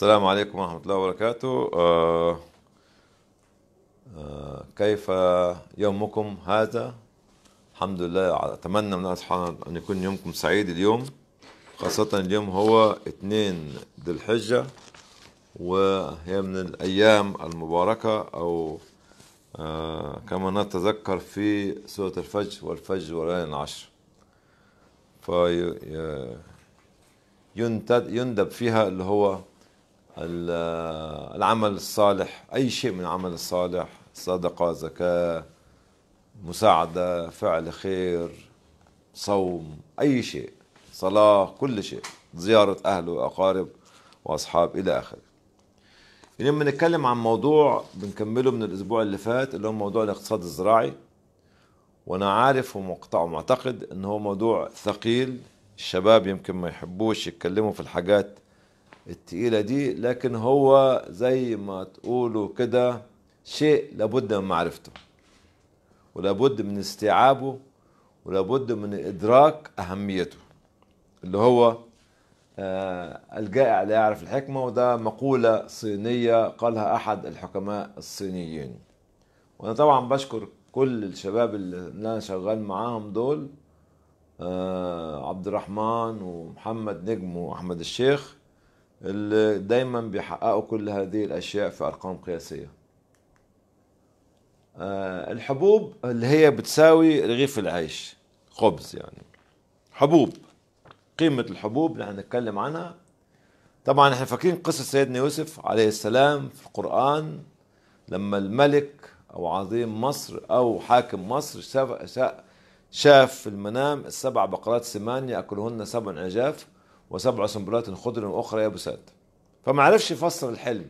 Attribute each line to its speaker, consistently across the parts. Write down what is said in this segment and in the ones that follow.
Speaker 1: السلام عليكم ورحمة الله وبركاته آه،, آه كيف يومكم هذا الحمد لله أتمنى من الله سبحانه أن يكون يومكم سعيد اليوم خاصة اليوم هو اثنين ذي الحجة وهي من الأيام المباركة أو آه، كما نتذكر في سورة الفجر والفجر والليل العشر في يندب فيها اللي هو العمل الصالح أي شيء من العمل الصالح صدقة زكاة مساعدة فعل خير صوم أي شيء صلاة كل شيء زيارة أهل وأقارب وأصحاب إلى آخره اليوم بنتكلم عن موضوع بنكمله من الأسبوع اللي فات اللي هو موضوع الاقتصاد الزراعي وأنا عارف ومعتقد إن هو موضوع ثقيل الشباب يمكن ما يحبوش يتكلموا في الحاجات التقيلة دي لكن هو زي ما تقولوا كده شيء لابد من معرفته ولابد من استيعابه ولابد من إدراك أهميته اللي هو آه، الجائع لا يعرف الحكمة وده مقولة صينية قالها أحد الحكماء الصينيين وأنا طبعا بشكر كل الشباب اللي أنا شغال معاهم دول آه، عبد الرحمن ومحمد نجم وأحمد الشيخ اللي دايما بيحققوا كل هذه الاشياء في ارقام قياسيه آه، الحبوب اللي هي بتساوي رغيف العيش خبز يعني حبوب قيمه الحبوب اللي هنتكلم عنها طبعا احنا فاكرين قصه سيدنا يوسف عليه السلام في القران لما الملك او عظيم مصر او حاكم مصر شاف, شاف في المنام السبع بقرات سمان ياكلهن سبع عجاف وسبع سنبلات خضر أخرى يابسات فما عرفش يفسر الحلم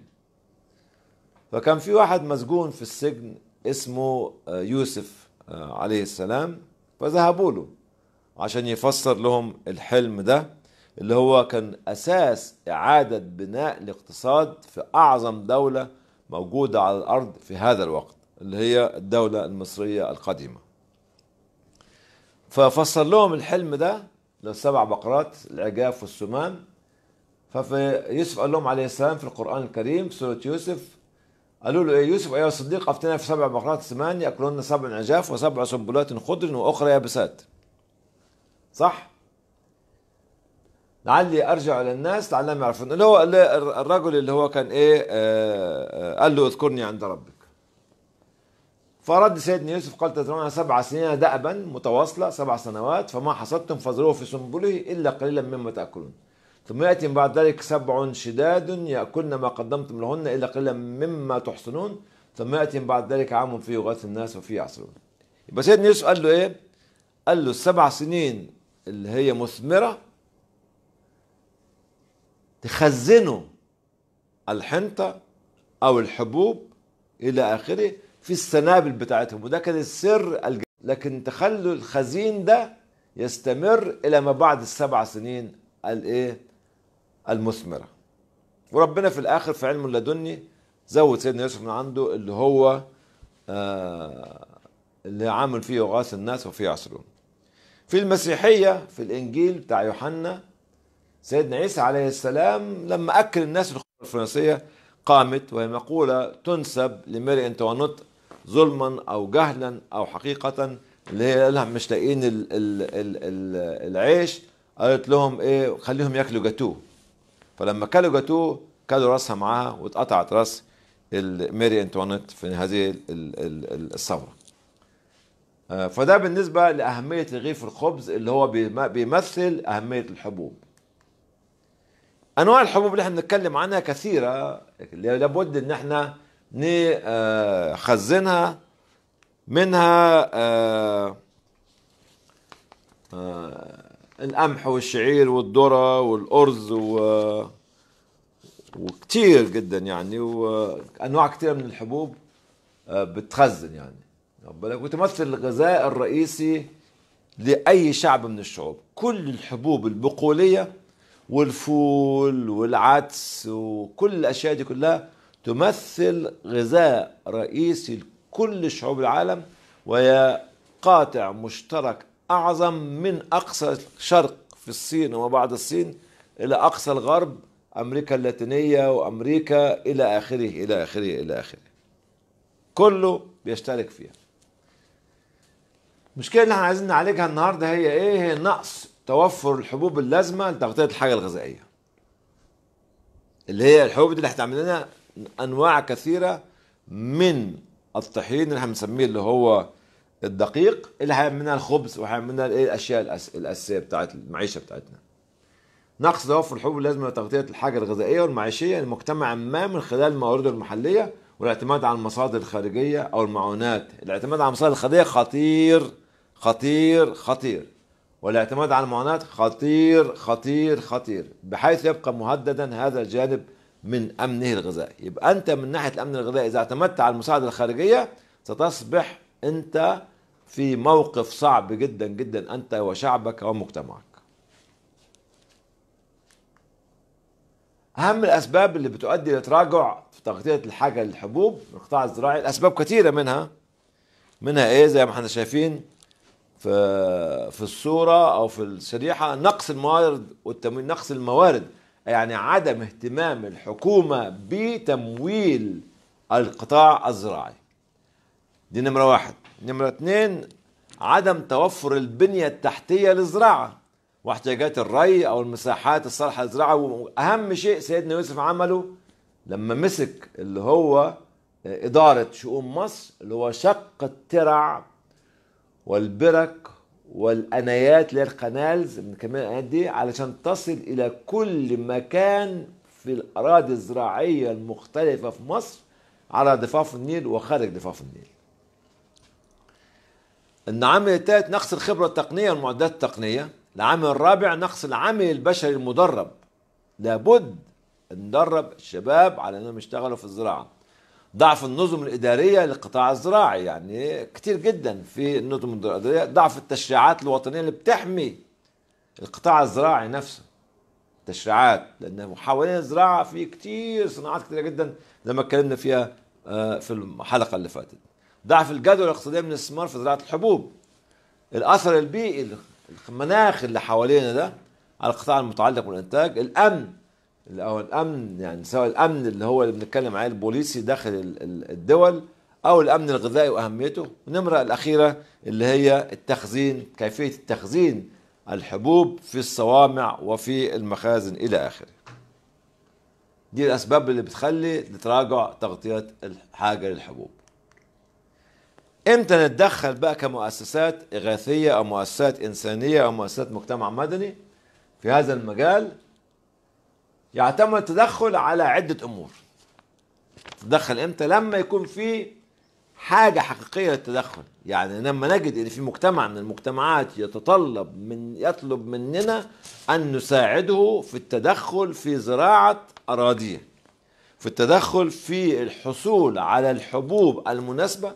Speaker 1: فكان في واحد مسجون في السجن اسمه آه، يوسف آه، عليه السلام فذهبوا له عشان يفسر لهم الحلم ده اللي هو كان أساس إعادة بناء الاقتصاد في أعظم دولة موجودة على الأرض في هذا الوقت اللي هي الدولة المصرية القديمة ففسر لهم الحلم ده للسبع بقرات العجاف والسمان ففي يوسف قال لهم عليه السلام في القرآن الكريم في سورة يوسف قالوا له ايه يوسف ايها الصديق افتنا في سبع بقرات سمان ياكلون سبع عجاف وسبع سنبلات خضر واخرى يابسات صح لعلي ارجع الى الناس لعلهم يعرفون اللي هو الرجل اللي هو كان ايه آه، آه، قال له اذكرني عند ربي فرد سيدنا يوسف قال تزرعون سبع سنين دأبا متواصلة سبع سنوات فما حصدتم فزروه في سنبله إلا قليلا مما تأكلون ثم يأتي بعد ذلك سبع شداد يأكلن ما قدمتم لهن إلا قليلا مما تحصنون ثم يأتي بعد ذلك عام فيه يغاث الناس وفيه يعصرون يبقى سيدنا يوسف قال له إيه؟ قال له السبع سنين اللي هي مثمرة تخزنوا الحنطة أو الحبوب إلى آخره في السنابل بتاعتهم وده كان السر الج... لكن تخلوا الخزين ده يستمر الى ما بعد السبع سنين الايه المثمره وربنا في الاخر في علمه اللدني زود سيدنا يوسف من عنده اللي هو آه اللي عامل فيه غاث الناس وفيه عصره في المسيحيه في الانجيل بتاع يوحنا سيدنا عيسى عليه السلام لما اكل الناس الخبز الفرنسيه قامت وهي مقوله تنسب لماري انتوانوت ظلما او جهلا او حقيقه اللي هي لها مش لاقيين العيش قالت لهم ايه خليهم ياكلوا جاتوه فلما كلوا جاتوه كلوا راسها معاها واتقطعت راس ميري انتوانيت في هذه الثوره آه، فده بالنسبة لأهمية رغيف الخبز اللي هو بيمثل أهمية الحبوب أنواع الحبوب اللي احنا بنتكلم عنها كثيرة لابد إن احنا نخزنها آه، منها آه، آه، القمح والشعير والذرة والأرز و وكتير جدا يعني وأنواع كتير من الحبوب بتخزن يعني وتمثل الغذاء الرئيسي لأي شعب من الشعوب كل الحبوب البقولية والفول والعدس وكل الأشياء دي كلها تمثل غذاء رئيسي لكل شعوب العالم وهي قاطع مشترك أعظم من أقصى الشرق في الصين وما بعد الصين إلى أقصى الغرب أمريكا اللاتينية وأمريكا إلى آخره إلى آخره إلى آخره كله بيشترك فيها المشكلة اللي احنا عايزين نعالجها النهاردة هي إيه هي نقص توفر الحبوب اللازمة لتغطية الحاجة الغذائية اللي هي الحبوب دي اللي هتعمل لنا انواع كثيره من الطحين اللي احنا بنسميه اللي هو الدقيق اللي هيعمل منها الخبز وهيعمل منها الايه الاشياء الاساسيه بتاعت المعيشه بتاعتنا. نقص توفر الحبوب لازم لتغطيه الحاجه الغذائيه والمعيشيه لمجتمع يعني ما من خلال موارده المحليه والاعتماد على المصادر الخارجيه او المعونات، الاعتماد على المصادر الخارجيه خطير خطير خطير والاعتماد على المعونات خطير خطير خطير بحيث يبقى مهددا هذا الجانب من أمنه الغذائي يبقى أنت من ناحية الأمن الغذائي إذا اعتمدت على المساعدة الخارجية ستصبح أنت في موقف صعب جدا جدا أنت وشعبك ومجتمعك أهم الأسباب اللي بتؤدي لتراجع في تغطية الحاجة للحبوب في القطاع الزراعي الأسباب كثيرة منها منها إيه زي ما احنا شايفين في في الصورة أو في الشريحة نقص الموارد والتمويل نقص الموارد يعني عدم اهتمام الحكومة بتمويل القطاع الزراعي دي نمرة واحد نمرة اتنين عدم توفر البنية التحتية للزراعة واحتياجات الري او المساحات الصالحة للزراعة واهم شيء سيدنا يوسف عمله لما مسك اللي هو إدارة شؤون مصر اللي هو شق الترع والبرك والانايات اللي هي القنالز من كمية الانايات دي علشان تصل الى كل مكان في الاراضي الزراعيه المختلفه في مصر على ضفاف النيل وخارج ضفاف النيل. العامل الثالث نقص الخبره التقنيه والمعدات التقنيه. العامل الرابع نقص العامل البشري المدرب. لابد ندرب الشباب على انهم يشتغلوا في الزراعه. ضعف النظم الاداريه للقطاع الزراعي يعني كتير جدا في النظم الاداريه ضعف التشريعات الوطنيه اللي بتحمي القطاع الزراعي نفسه تشريعات لان حوالين الزراعه في كتير صناعات كتير جدا زي ما اتكلمنا فيها آه، في الحلقه اللي فاتت ضعف الجدوى الاقتصاديه من الاستثمار في زراعه الحبوب الاثر البيئي المناخ اللي حوالينا ده على القطاع المتعلق بالانتاج الامن او الامن يعني سواء الامن اللي هو اللي بنتكلم عليه البوليسي داخل الدول او الامن الغذائي واهميته النمره الاخيره اللي هي التخزين كيفيه التخزين الحبوب في الصوامع وفي المخازن الى اخره دي الاسباب اللي بتخلي تراجع تغطيه الحاجه للحبوب امتى نتدخل بقى كمؤسسات اغاثيه او مؤسسات انسانيه او مؤسسات مجتمع مدني في هذا المجال يعتمد التدخل على عدة أمور تدخل امتى لما يكون في حاجة حقيقية للتدخل يعني لما نجد ان في مجتمع من المجتمعات يتطلب من يطلب مننا ان نساعده في التدخل في زراعة اراضيه في التدخل في الحصول على الحبوب المناسبة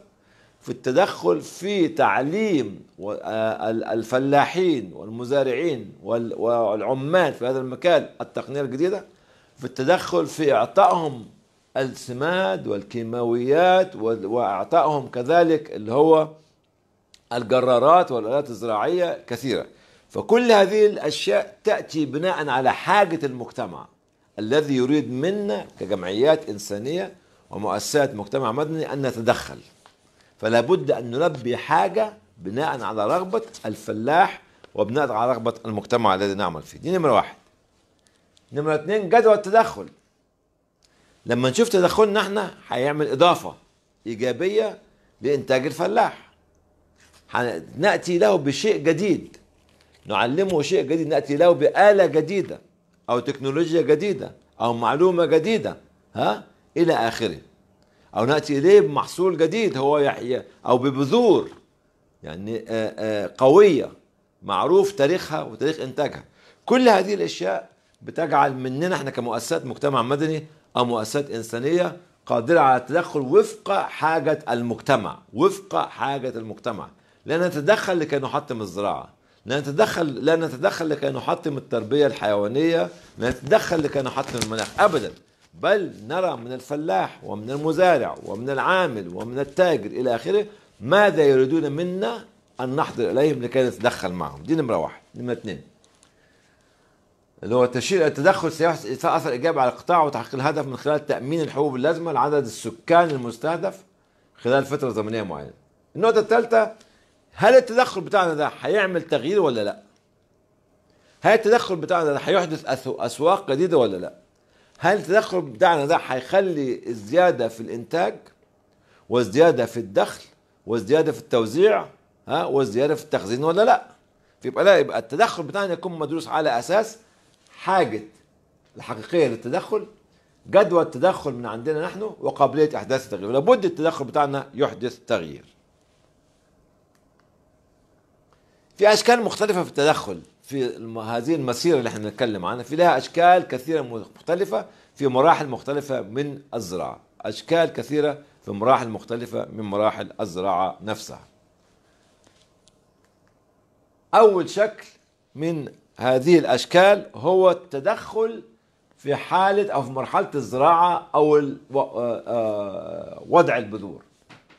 Speaker 1: في التدخل في تعليم آه، الفلاحين والمزارعين والعمال في هذا المكان التقنية الجديدة في التدخل في إعطائهم السماد والكيماويات وإعطائهم كذلك اللي هو الجرارات والآلات الزراعية كثيرة فكل هذه الأشياء تأتي بناء على حاجة المجتمع الذي يريد منا كجمعيات إنسانية ومؤسسات مجتمع مدني أن نتدخل فلا بد ان نلبي حاجه بناء على رغبه الفلاح وبناء على رغبه المجتمع الذي نعمل فيه دي نمره واحد نمره اثنين جدوى التدخل لما نشوف تدخلنا احنا هيعمل اضافه ايجابيه لانتاج الفلاح ناتي له بشيء جديد نعلمه شيء جديد ناتي له باله جديده او تكنولوجيا جديده او معلومه جديده ها الى اخره أو نأتي إليه بمحصول جديد هو يحيى أو ببذور يعني آه، آه، قوية معروف تاريخها وتاريخ إنتاجها كل هذه الأشياء بتجعل مننا احنا كمؤسسات مجتمع مدني أو مؤسسات إنسانية قادرة على التدخل وفق حاجة المجتمع وفق حاجة المجتمع لا نتدخل لكي نحطم الزراعة لا نتدخل لا نتدخل لكي نحطم التربية الحيوانية لا نتدخل لكي نحطم المناخ أبدا بل نرى من الفلاح ومن المزارع ومن العامل ومن التاجر إلى آخره ماذا يريدون منا أن نحضر إليهم لكي نتدخل معهم دي نمرة واحد نمرة اثنين اللي هو تشير التدخل سيحصل أثر إيجابي على القطاع وتحقيق الهدف من خلال تأمين الحبوب اللازمة لعدد السكان المستهدف خلال فترة زمنية معينة النقطة الثالثة هل التدخل بتاعنا ده هيعمل تغيير ولا لا هل التدخل بتاعنا ده هيحدث أسواق جديدة ولا لا هل التدخل بتاعنا ده هيخلي الزياده في الانتاج وزيادة في الدخل وزيادة في التوزيع ها وزيادة في التخزين ولا لا؟ فيبقى لا يبقى التدخل بتاعنا يكون مدروس على اساس حاجه الحقيقيه للتدخل جدوى التدخل من عندنا نحن وقابليه احداث التغيير لابد التدخل بتاعنا يحدث تغيير في اشكال مختلفه في التدخل في هذه المسيرة اللي احنا بنتكلم عنها في لها أشكال كثيرة مختلفة في مراحل مختلفة من الزراعة أشكال كثيرة في مراحل مختلفة من مراحل الزراعة نفسها أول شكل من هذه الأشكال هو التدخل في حالة أو في مرحلة الزراعة أو وضع البذور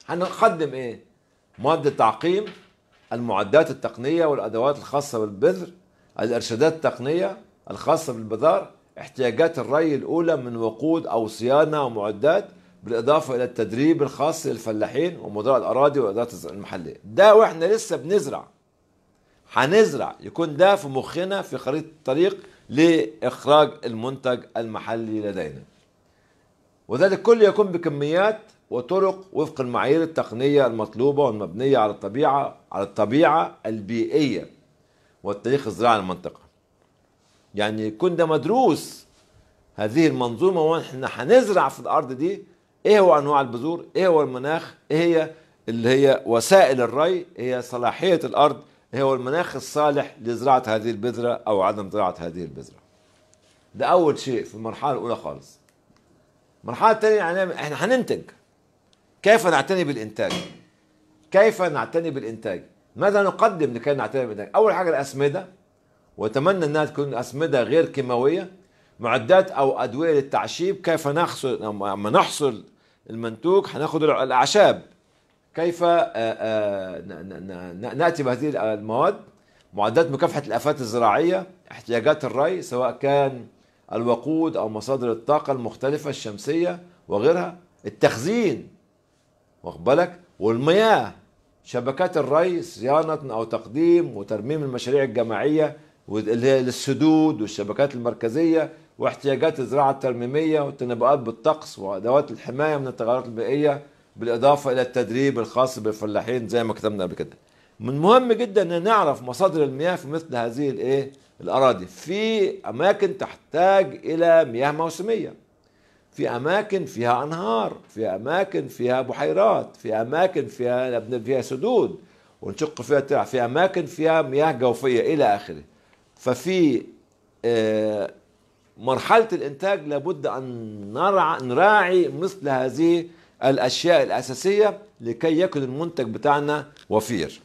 Speaker 1: هنقدم إيه؟ مواد تعقيم المعدات التقنية والأدوات الخاصة بالبذر الإرشادات التقنية الخاصة بالبذار احتياجات الري الأولى من وقود أو صيانة ومعدات بالإضافة إلى التدريب الخاص للفلاحين ومدراء الأراضي والإدارات المحلية ده وإحنا لسه بنزرع هنزرع يكون ده في مخنا في خريطة الطريق لإخراج المنتج المحلي لدينا وذلك كله يكون بكميات وطرق وفق المعايير التقنية المطلوبة والمبنية على الطبيعة على الطبيعة البيئية والتاريخ الزراعي للمنطقة. يعني يكون ده مدروس هذه المنظومة واحنا هنزرع في الأرض دي ايه هو أنواع البذور ايه هو المناخ ايه هي اللي هي وسائل الري إيه هي صلاحية الأرض إيه هو المناخ الصالح لزراعة هذه البذرة أو عدم زراعة هذه البذرة ده أول شيء في المرحلة الأولى خالص المرحلة الثانية يعني احنا هننتج كيف نعتني بالإنتاج كيف نعتني بالإنتاج ماذا نقدم لكي نعتني بالإنتاج أول حاجة الأسمدة وأتمنى أنها تكون أسمدة غير كيماوية معدات أو أدوية للتعشيب كيف نحصل لما نحصل المنتوج هناخد الأعشاب كيف آه، آه، نأتي بهذه المواد معدات مكافحة الآفات الزراعية احتياجات الري سواء كان الوقود أو مصادر الطاقة المختلفة الشمسية وغيرها التخزين واخد بالك والمياه شبكات الري صيانة أو تقديم وترميم المشاريع الجماعية للسدود والشبكات المركزية واحتياجات الزراعة الترميمية والتنبؤات بالطقس وأدوات الحماية من التغيرات البيئية بالإضافة إلى التدريب الخاص بالفلاحين زي ما كتبنا قبل كده من مهم جدا ان نعرف مصادر المياه في مثل هذه الايه الاراضي في اماكن تحتاج الى مياه موسميه في أماكن فيها أنهار في أماكن فيها بحيرات في أماكن فيها فيها سدود ونشق فيها ترع في أماكن فيها مياه جوفية إلى آخره ففي آه، مرحلة الإنتاج لابد أن نراعي مثل هذه الأشياء الأساسية لكي يكون المنتج بتاعنا وفير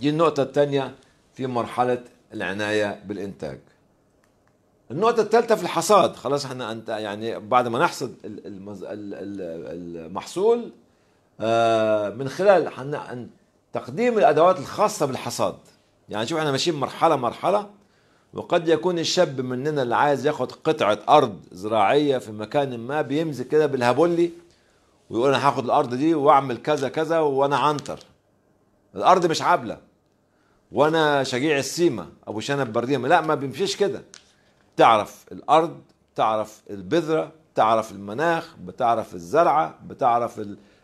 Speaker 1: دي النقطة الثانية في مرحلة العناية بالإنتاج النقطة الثالثة في الحصاد خلاص احنا انت يعني بعد ما نحصد المحصول آه، من خلال تقديم الادوات الخاصة بالحصاد يعني شوف احنا ماشيين مرحلة مرحلة وقد يكون الشاب مننا اللي عايز ياخد قطعة أرض زراعية في مكان ما بيمزج كده بالهابولي ويقول أنا هاخد الأرض دي وأعمل كذا كذا وأنا عنتر الأرض مش عابلة وأنا شجيع السيما أبو شنب برديمة لا ما بيمشيش كده بتعرف الارض بتعرف البذره بتعرف المناخ بتعرف الزرعه بتعرف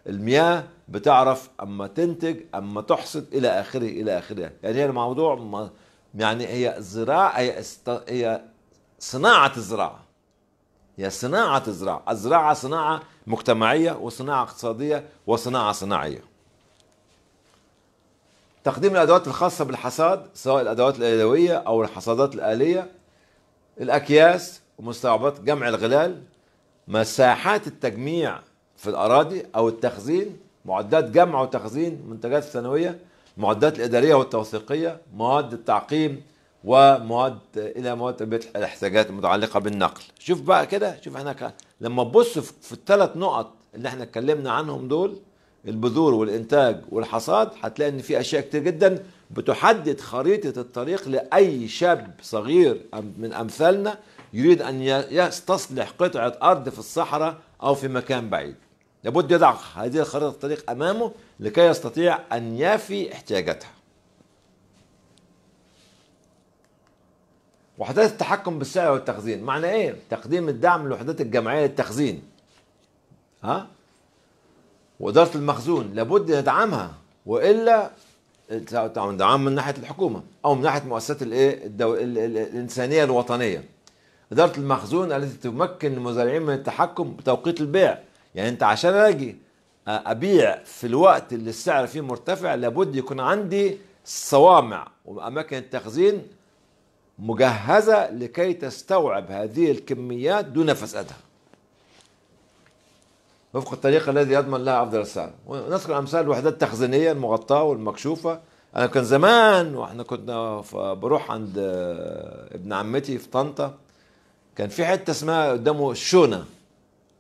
Speaker 1: المياه بتعرف اما تنتج اما تحصد الى اخره الى اخره يعني هي الموضوع يعني هي زراعه هي, است... هي صناعه الزراعه هي صناعه الزراعه الزراعه صناعه مجتمعيه وصناعه اقتصاديه وصناعه صناعيه تقديم الادوات الخاصه بالحصاد سواء الادوات اليدويه او الحصادات الاليه الأكياس ومستوعبات جمع الغلال مساحات التجميع في الأراضي أو التخزين معدات جمع وتخزين منتجات ثانوية معدات الإدارية والتوثيقية مواد التعقيم ومواد إلى مواد تلبية الاحتياجات المتعلقة بالنقل شوف بقى كده شوف احنا لما تبص في الثلاث نقط اللي احنا اتكلمنا عنهم دول البذور والانتاج والحصاد هتلاقي ان في اشياء كتير جدا بتحدد خريطه الطريق لاي شاب صغير من امثالنا يريد ان يستصلح قطعه ارض في الصحراء او في مكان بعيد لابد يضع هذه خريطه الطريق امامه لكي يستطيع ان يفي احتياجاتها وحدات التحكم بالسعر والتخزين معنى ايه تقديم الدعم للوحدات الجمعيه للتخزين ها وإدارة المخزون لابد ندعمها وإلا ندعم من ناحية الحكومة أو من ناحية مؤسسات الإيه الدو... الإنسانية الوطنية إدارة المخزون التي تمكن المزارعين من التحكم بتوقيت البيع يعني أنت عشان أجي أبيع في الوقت اللي السعر فيه مرتفع لابد يكون عندي صوامع وأماكن التخزين مجهزة لكي تستوعب هذه الكميات دون فسادها وفق الطريقة الذي يضمن لها أفضل السعر ونذكر أمثال الوحدات التخزينية المغطاة والمكشوفة أنا كان زمان وإحنا كنا بروح عند آه، ابن عمتي في طنطا كان في حتة اسمها قدامه الشونة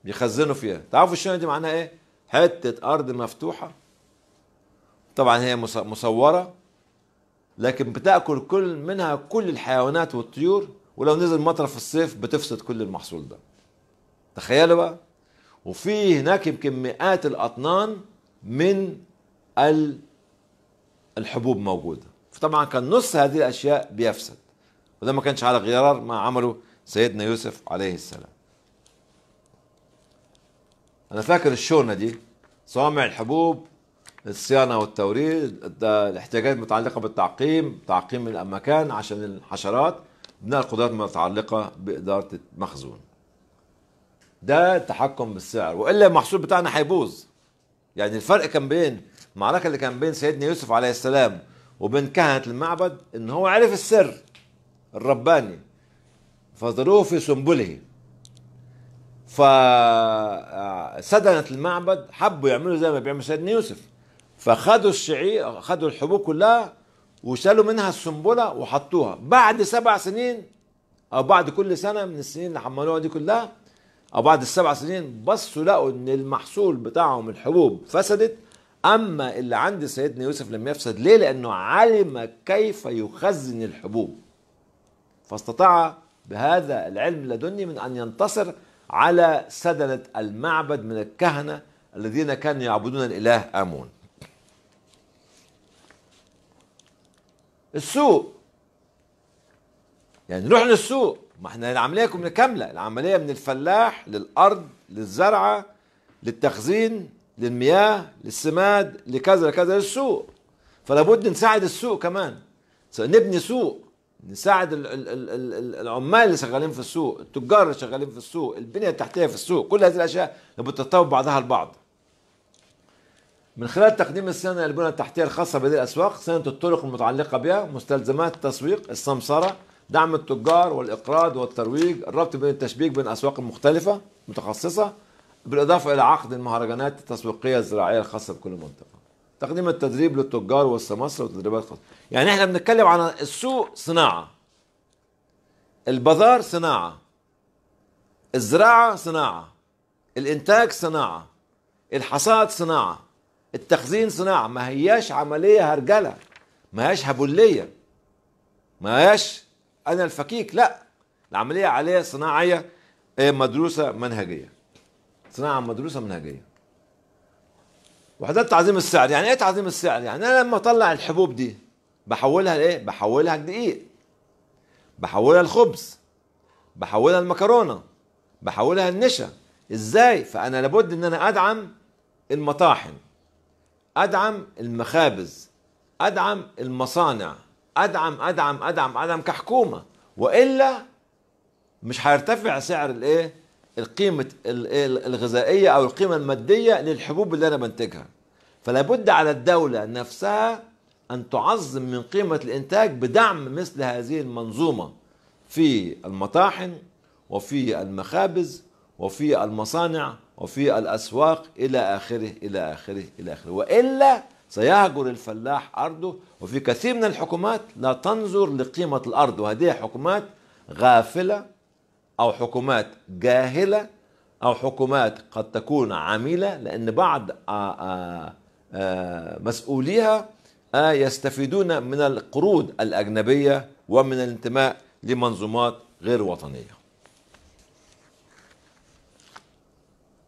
Speaker 1: بيخزنوا فيها تعرفوا الشونة دي معناها إيه؟ حتة أرض مفتوحة طبعا هي مصورة لكن بتاكل كل منها كل الحيوانات والطيور ولو نزل مطر في الصيف بتفسد كل المحصول ده تخيلوا بقى وفي هناك يمكن مئات الاطنان من الحبوب موجوده فطبعا كان نص هذه الاشياء بيفسد وده ما كانش على غرار ما عمله سيدنا يوسف عليه السلام انا فاكر الشونه دي صوامع الحبوب الصيانه والتوريد الاحتياجات المتعلقه بالتعقيم تعقيم المكان عشان الحشرات بناء القدرات المتعلقه باداره المخزون ده تحكم بالسعر والا المحصول بتاعنا هيبوظ يعني الفرق كان بين المعركه اللي كان بين سيدنا يوسف عليه السلام وبين كهنه المعبد ان هو عرف السر الرباني فضلوه في سنبله سدنه المعبد حبوا يعملوا زي ما بيعمل سيدنا يوسف فخدوا الشعير خدوا الحبوب كلها وشالوا منها السنبله وحطوها بعد سبع سنين او بعد كل سنه من السنين اللي حملوها دي كلها او بعد السبع سنين بصوا لقوا ان المحصول بتاعهم الحبوب فسدت اما اللي عند سيدنا يوسف لم يفسد ليه لانه علم كيف يخزن الحبوب فاستطاع بهذا العلم اللدني من ان ينتصر على سدنه المعبد من الكهنه الذين كانوا يعبدون الاله امون السوق يعني نروح للسوق ما احنا العمليه كامله العمليه من الفلاح للارض للزرعه للتخزين للمياه للسماد لكذا لكذا للسوق فلا بد نساعد السوق كمان نبني سوق نساعد العمال اللي شغالين في السوق التجار اللي شغالين في السوق البنيه التحتيه في السوق كل هذه الاشياء لابد تتطور بعضها البعض من خلال تقديم السنة البنى التحتية الخاصة بهذه الأسواق سنة الطرق المتعلقة بها مستلزمات التسويق السمسرة دعم التجار والإقراض والترويج الربط بين التشبيك بين أسواق مختلفة متخصصة بالإضافة إلى عقد المهرجانات التسويقية الزراعية الخاصة بكل منطقة تقديم التدريب للتجار والسماسرة وتدريبات خاصة يعني احنا بنتكلم عن السوق صناعة البازار صناعة الزراعة صناعة الإنتاج صناعة الحصاد صناعة التخزين صناعة ما هياش عملية هرجلة ما هياش هبولية ما هياش انا الفكيك لا العمليه عمليه صناعيه آه، مدروسه منهجيه صناعه مدروسه منهجيه وحدات تعظيم السعر يعني ايه تعظيم السعر يعني انا لما اطلع الحبوب دي بحولها لايه بحولها لدقيق بحولها لخبز بحولها لمكرونه بحولها لنشا ازاي فانا لابد ان انا ادعم المطاحن ادعم المخابز ادعم المصانع ادعم ادعم ادعم ادعم كحكومه والا مش هيرتفع سعر الايه القيمه الغذائيه او القيمه الماديه للحبوب اللي انا بنتجها فلا بد على الدوله نفسها ان تعظم من قيمه الانتاج بدعم مثل هذه المنظومه في المطاحن وفي المخابز وفي المصانع وفي الاسواق الى اخره الى اخره الى اخره والا سيهجر الفلاح أرضه وفي كثير من الحكومات لا تنظر لقيمة الأرض وهذه حكومات غافلة أو حكومات جاهلة أو حكومات قد تكون عميلة لأن بعض آه، آه، آه، مسؤوليها يستفيدون من القروض الأجنبية ومن الانتماء لمنظومات غير وطنية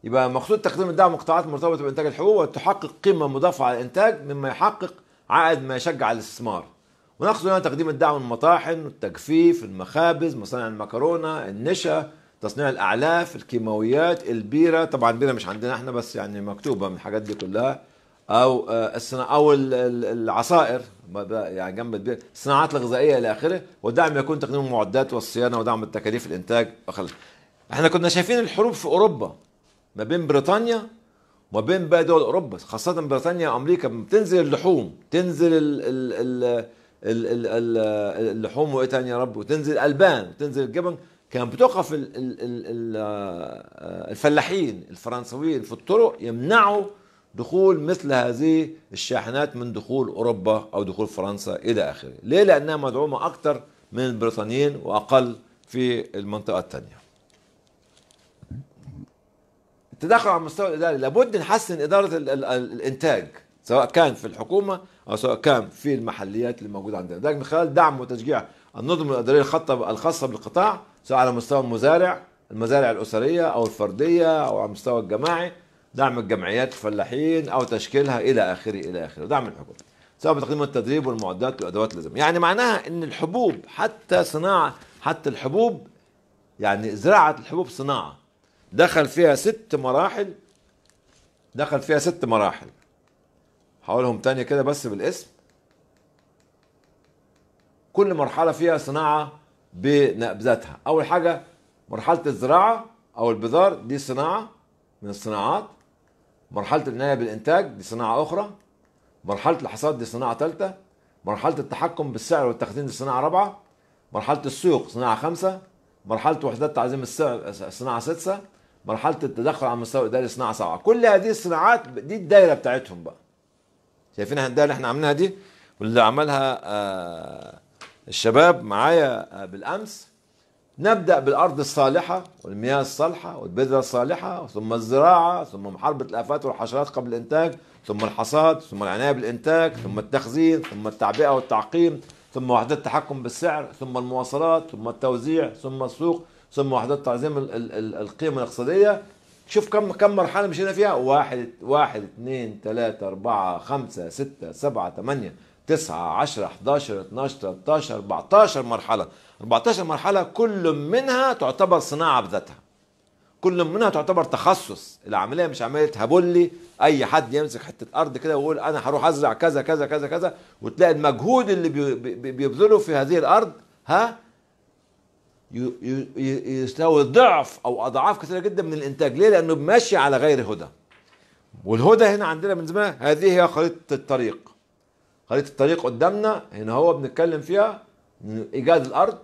Speaker 1: يبقى مقصود تقديم الدعم مقطوعات مرتبطه بانتاج الحقوق وتحقق قيمه مضافه على الانتاج مما يحقق عائد ما يشجع على الاستثمار ونقصد هنا تقديم الدعم المطاحن التجفيف المخابز مصانع المكرونه النشا تصنيع الاعلاف الكيماويات البيره طبعا البيره مش عندنا احنا بس يعني مكتوبه من الحاجات دي كلها او آه، الصناعه او العصائر يعني جنب البيئه الصناعات الغذائيه الى اخره والدعم يكون تقديم المعدات والصيانه ودعم التكاليف الانتاج وخلص. احنا كنا شايفين الحروب في اوروبا ما بين بريطانيا وما بين باقي دول اوروبا خاصه بريطانيا وامريكا بتنزل اللحوم تنزل ال ال ال اللحوم وايه تاني يا رب وتنزل الالبان وتنزل الجبن كان بتوقف الفلاحين الفرنسويين في الطرق يمنعوا دخول مثل هذه الشاحنات من دخول اوروبا او دخول فرنسا الى اخره، ليه؟ لانها مدعومه اكثر من البريطانيين واقل في المنطقه الثانيه. التدخل على المستوى الاداري لابد نحسن اداره الـ الـ الانتاج سواء كان في الحكومه او سواء كان في المحليات اللي موجوده عندنا ذلك من خلال دعم وتشجيع النظم الاداريه الخاصه بالقطاع سواء على مستوى المزارع المزارع الاسريه او الفرديه او على المستوى الجماعي دعم الجمعيات الفلاحين او تشكيلها الى اخره الى اخره دعم الحكومه سواء بتقديم التدريب والمعدات والادوات اللازمه يعني معناها ان الحبوب حتى صناعه حتى الحبوب يعني زراعه الحبوب صناعه دخل فيها ست مراحل دخل فيها ست مراحل هقولهم تانية كده بس بالاسم كل مرحلة فيها صناعة بذاتها أول حاجة مرحلة الزراعة أو البذار دي صناعة من الصناعات مرحلة العناية بالإنتاج دي صناعة أخرى مرحلة الحصاد دي صناعة ثالثة مرحلة التحكم بالسعر والتخزين دي صناعة رابعة مرحلة السوق صناعة خمسة مرحلة وحدات تعظيم السعر صناعة سادسة مرحله التدخل على مستوى اداري صناعه صعبه كل هذه الصناعات دي الدايره بتاعتهم بقى شايفين الدايره اللي احنا عاملينها دي واللي عملها آه، الشباب معايا آه، بالامس نبدا بالارض الصالحه والمياه الصالحه والبذره الصالحه ثم الزراعه ثم محاربه الافات والحشرات قبل الانتاج ثم الحصاد ثم العنايه بالانتاج ثم التخزين ثم التعبئه والتعقيم ثم وحدات التحكم بالسعر ثم المواصلات ثم التوزيع ثم السوق ثم وحدات تعظيم القيم الاقتصاديه شوف كم كم مرحله مشينا فيها واحد واحد اثنين ثلاثة أربعة خمسة ستة سبعة ثمانية تسعة عشرة حداشر اتناشر تلتاشر 14 مرحلة 14 مرحلة كل منها تعتبر صناعة بذاتها كل منها تعتبر تخصص العملية مش عملية هبولي أي حد يمسك حتة أرض كده ويقول أنا هروح أزرع كذا كذا كذا كذا وتلاقي المجهود اللي بيبذله في هذه الأرض ها يستوي ضعف او اضعاف كثيره جدا من الانتاج ليه لانه ماشي على غير هدى والهدى هنا عندنا من زمان هذه هي خريطه الطريق خريطه الطريق قدامنا هنا هو بنتكلم فيها من ايجاد الارض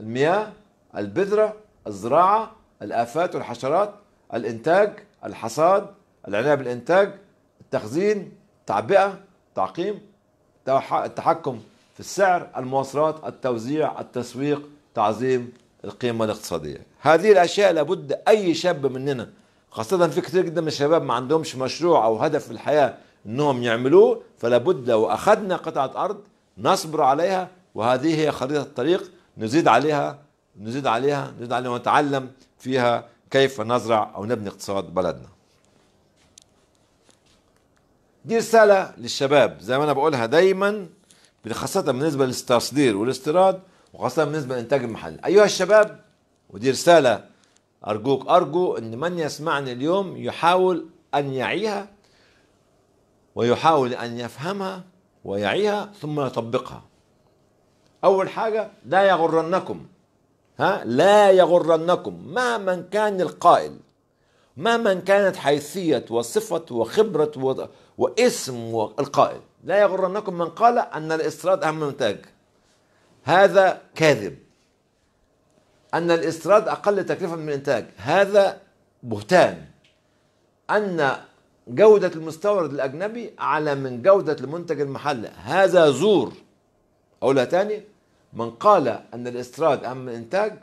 Speaker 1: المياه البذره الزراعه الافات والحشرات الانتاج الحصاد العنايه بالانتاج التخزين التعبئه التعقيم التحكم في السعر المواصلات التوزيع التسويق تعظيم القيمة الاقتصادية هذه الأشياء لابد أي شاب مننا خاصة في كثير جدا من الشباب ما عندهمش مشروع أو هدف في الحياة أنهم يعملوه فلابد لو أخذنا قطعة أرض نصبر عليها وهذه هي خريطة الطريق نزيد عليها نزيد عليها نزيد عليها ونتعلم فيها كيف نزرع أو نبني اقتصاد بلدنا دي رسالة للشباب زي ما أنا بقولها دايما خاصة بالنسبة للتصدير والاستيراد وخاصة بالنسبة للإنتاج المحلي أيها الشباب ودي رسالة أرجوك أرجو أن من يسمعني اليوم يحاول أن يعيها ويحاول أن يفهمها ويعيها ثم يطبقها أول حاجة لا يغرنكم ها لا يغرنكم مهما كان القائل مهما كانت حيثية وصفة وخبرة و... واسم القائل لا يغرنكم من قال أن الاستيراد أهم من الإنتاج هذا كاذب أن الاستيراد أقل تكلفة من الإنتاج هذا بهتان أن جودة المستورد الأجنبي أعلى من جودة المنتج المحلي هذا زور أقولها تاني من قال أن الاستيراد أهم من الإنتاج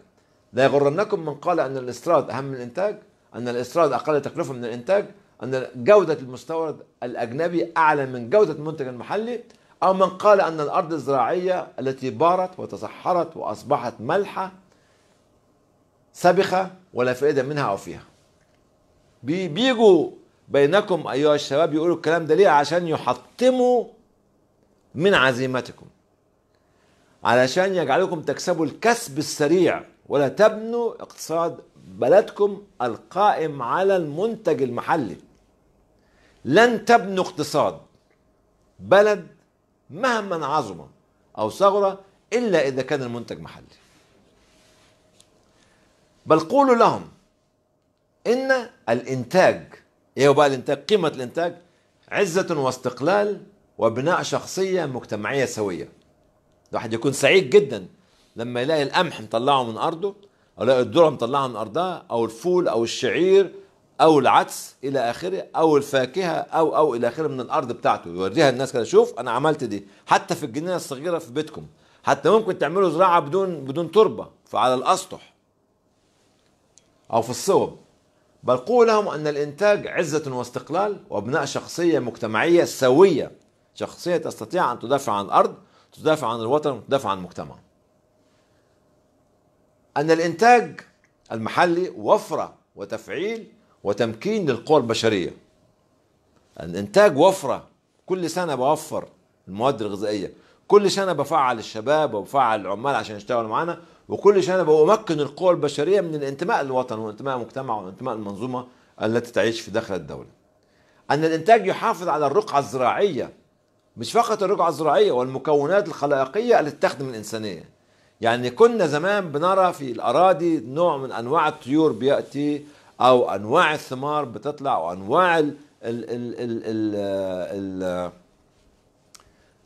Speaker 1: لا يغرنكم من قال أن الاستيراد أهم من الإنتاج أن الاستيراد أقل تكلفة من الإنتاج أن جودة المستورد الأجنبي أعلى من جودة المنتج المحلي أو من قال أن الأرض الزراعية التي بارت وتصحرت وأصبحت ملحة سبخة ولا فائدة منها أو فيها بيجوا بينكم أيها الشباب يقولوا الكلام ده ليه عشان يحطموا من عزيمتكم علشان يجعلكم تكسبوا الكسب السريع ولا تبنوا اقتصاد بلدكم القائم على المنتج المحلي لن تبنوا اقتصاد بلد مهما عظم أو صغر إلا إذا كان المنتج محلي بل قولوا لهم إن الإنتاج إيه بقى الإنتاج قيمة الإنتاج عزة واستقلال وبناء شخصية مجتمعية سوية الواحد يكون سعيد جدا لما يلاقي القمح مطلعه من أرضه أو يلاقي الذرة مطلعه من أرضها أو الفول أو الشعير او العدس الى اخره او الفاكهه او او الى اخره من الارض بتاعته يوريها الناس كده شوف انا عملت دي حتى في الجنينه الصغيره في بيتكم حتى ممكن تعملوا زراعه بدون بدون تربه فعلى الاسطح او في الصوب بل قولوا لهم ان الانتاج عزه واستقلال وابناء شخصيه مجتمعيه سويه شخصيه تستطيع ان تدافع عن الارض تدافع عن الوطن تدافع عن المجتمع ان الانتاج المحلي وفره وتفعيل وتمكين للقوى البشرية الإنتاج وفرة كل سنة بوفر المواد الغذائية كل سنة بفعل الشباب وبفعل العمال عشان يشتغلوا معانا وكل سنة بأمكن القوى البشرية من الانتماء للوطن وانتماء المجتمع وانتماء المنظومة التي تعيش في داخل الدولة أن الإنتاج يحافظ على الرقعة الزراعية مش فقط الرقعة الزراعية والمكونات الخلائقية التي تخدم الإنسانية يعني كنا زمان بنرى في الأراضي نوع من أنواع الطيور بيأتي او انواع الثمار بتطلع وانواع ال ال ال ال ال ال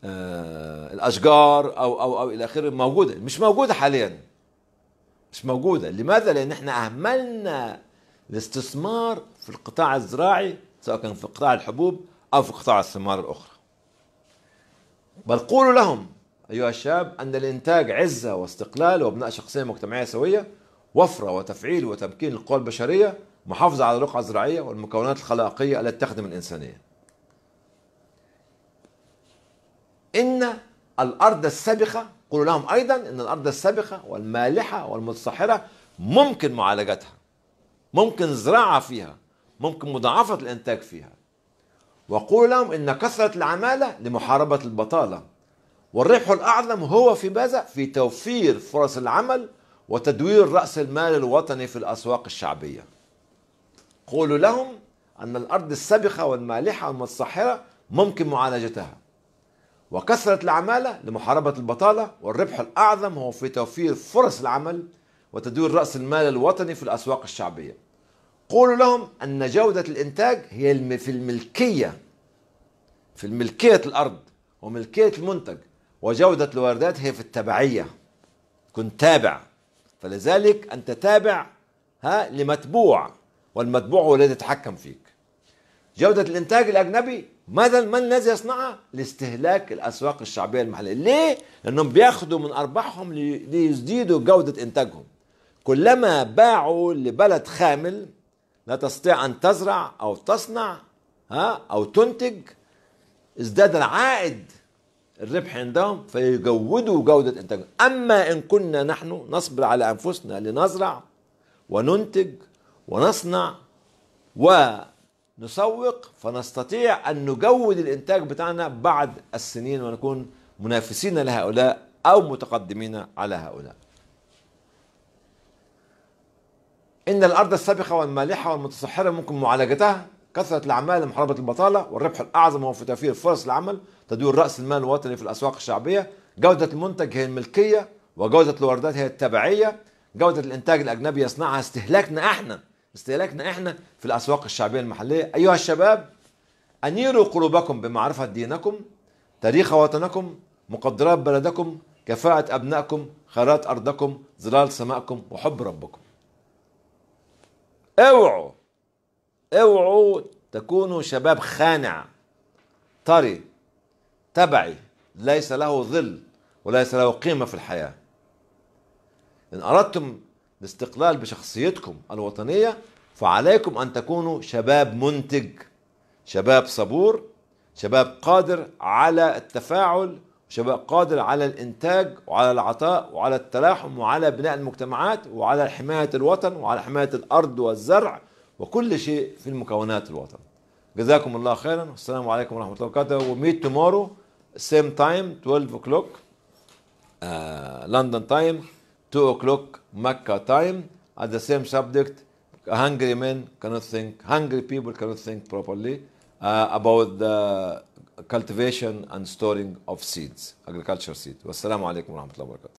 Speaker 1: آه، الاشجار او او او الى اخره موجوده مش موجوده حاليا مش موجوده لماذا لان احنا اهملنا الاستثمار في القطاع الزراعي سواء كان في قطاع الحبوب او في قطاع الثمار الاخرى بل قولوا لهم ايها الشاب ان الانتاج عزه واستقلال وابناء شخصيه مجتمعيه سويه وفرة وتفعيل وتمكين القوى البشرية محافظة على الرقعة الزراعية والمكونات الخلاقية التي تخدم الإنسانية إن الأرض السابقة قولوا لهم أيضا إن الأرض السابقة والمالحة والمتصحرة ممكن معالجتها ممكن زراعة فيها ممكن مضاعفة الإنتاج فيها وقولوا لهم إن كثرة العمالة لمحاربة البطالة والربح الأعظم هو في ماذا؟ في توفير فرص العمل وتدوير رأس المال الوطني في الأسواق الشعبية قولوا لهم أن الأرض السبخة والمالحة والمتصحرة ممكن معالجتها وكثرة العمالة لمحاربة البطالة والربح الأعظم هو في توفير فرص العمل وتدوير رأس المال الوطني في الأسواق الشعبية قولوا لهم أن جودة الإنتاج هي في الملكية في ملكية الأرض وملكية المنتج وجودة الواردات هي في التبعية كن تابع فلذلك أنت تابع ها لمتبوع والمتبوع هو الذي يتحكم فيك جودة الإنتاج الأجنبي ماذا من الذي يصنعها؟ لاستهلاك الأسواق الشعبية المحلية ليه؟ لأنهم بياخدوا من أرباحهم ليزيدوا جودة إنتاجهم كلما باعوا لبلد خامل لا تستطيع أن تزرع أو تصنع ها أو تنتج ازداد العائد الربح عندهم فيجودوا جودة إنتاجهم أما إن كنا نحن نصبر على أنفسنا لنزرع وننتج ونصنع ونسوق فنستطيع أن نجود الإنتاج بتاعنا بعد السنين ونكون منافسين لهؤلاء أو متقدمين على هؤلاء إن الأرض السابقة والمالحة والمتصحرة ممكن معالجتها كثرة الأعمال لمحاربة البطالة والربح الأعظم هو في توفير فرص العمل تدوير رأس المال الوطني في الأسواق الشعبية جودة المنتج هي الملكية وجودة الواردات هي التبعية جودة الإنتاج الأجنبي يصنعها استهلاكنا إحنا استهلاكنا إحنا في الأسواق الشعبية المحلية أيها الشباب أنيروا قلوبكم بمعرفة دينكم تاريخ وطنكم مقدرات بلدكم كفاءة أبنائكم خيرات أرضكم ظلال سمائكم وحب ربكم اوعوا اوعوا تكونوا شباب خانع طري تبعي ليس له ظل وليس له قيمة في الحياة إن أردتم الاستقلال بشخصيتكم الوطنية فعليكم أن تكونوا شباب منتج شباب صبور شباب قادر على التفاعل شباب قادر على الإنتاج وعلى العطاء وعلى التلاحم وعلى بناء المجتمعات وعلى حماية الوطن وعلى حماية الأرض والزرع وكل شيء في المكونات الوطن جزاكم الله خيرا والسلام عليكم ورحمه الله وبركاته و meet tomorrow same time 12 o'clock لندن time 2 o'clock مكه time at the same subject hungry men cannot think hungry people cannot think properly uh, about the cultivation and storing of seeds agriculture seeds والسلام عليكم ورحمه الله وبركاته